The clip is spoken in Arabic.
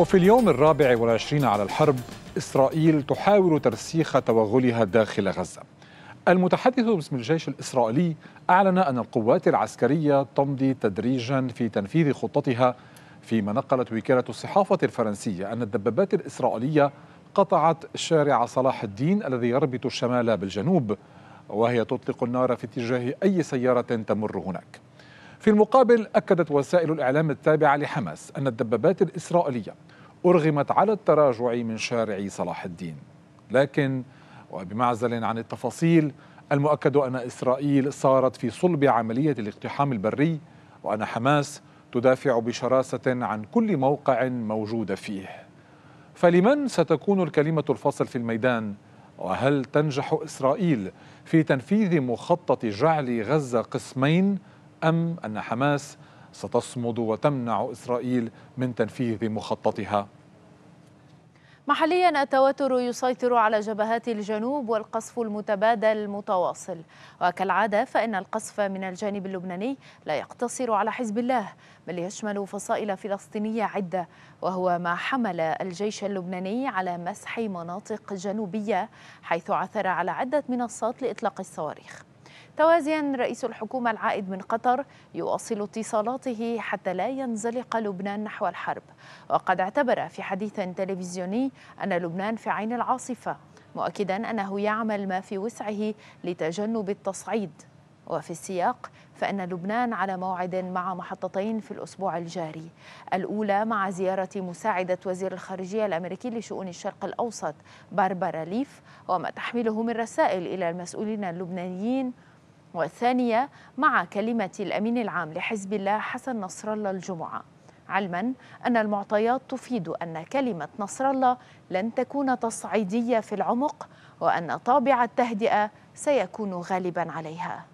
وفي اليوم الرابع والعشرين على الحرب إسرائيل تحاول ترسيخ توغلها داخل غزة المتحدث باسم الجيش الإسرائيلي أعلن أن القوات العسكرية تمضي تدريجا في تنفيذ خطتها فيما نقلت وكالة الصحافة الفرنسية أن الدبابات الإسرائيلية قطعت شارع صلاح الدين الذي يربط الشمال بالجنوب وهي تطلق النار في اتجاه أي سيارة تمر هناك في المقابل أكدت وسائل الإعلام التابعة لحماس أن الدبابات الإسرائيلية أرغمت على التراجع من شارع صلاح الدين لكن وبمعزل عن التفاصيل المؤكد أن إسرائيل صارت في صلب عملية الاقتحام البري وأن حماس تدافع بشراسة عن كل موقع موجود فيه فلمن ستكون الكلمة الفاصل في الميدان؟ وهل تنجح إسرائيل في تنفيذ مخطط جعل غزة قسمين؟ أم أن حماس ستصمد وتمنع إسرائيل من تنفيذ مخططها؟ محليا التوتر يسيطر على جبهات الجنوب والقصف المتبادل متواصل وكالعاده فان القصف من الجانب اللبناني لا يقتصر على حزب الله بل يشمل فصائل فلسطينيه عده وهو ما حمل الجيش اللبناني على مسح مناطق جنوبيه حيث عثر على عده منصات لاطلاق الصواريخ توازيا رئيس الحكومة العائد من قطر يواصل اتصالاته حتى لا ينزلق لبنان نحو الحرب وقد اعتبر في حديث تلفزيوني أن لبنان في عين العاصفة مؤكدا أنه يعمل ما في وسعه لتجنب التصعيد وفي السياق فإن لبنان على موعد مع محطتين في الأسبوع الجاري الأولى مع زيارة مساعدة وزير الخارجية الأمريكي لشؤون الشرق الأوسط باربرا ليف وما تحمله من رسائل إلى المسؤولين اللبنانيين والثانية مع كلمة الأمين العام لحزب الله حسن نصر الله الجمعة علما أن المعطيات تفيد أن كلمة نصر الله لن تكون تصعيدية في العمق وأن طابع التهدئة سيكون غالبا عليها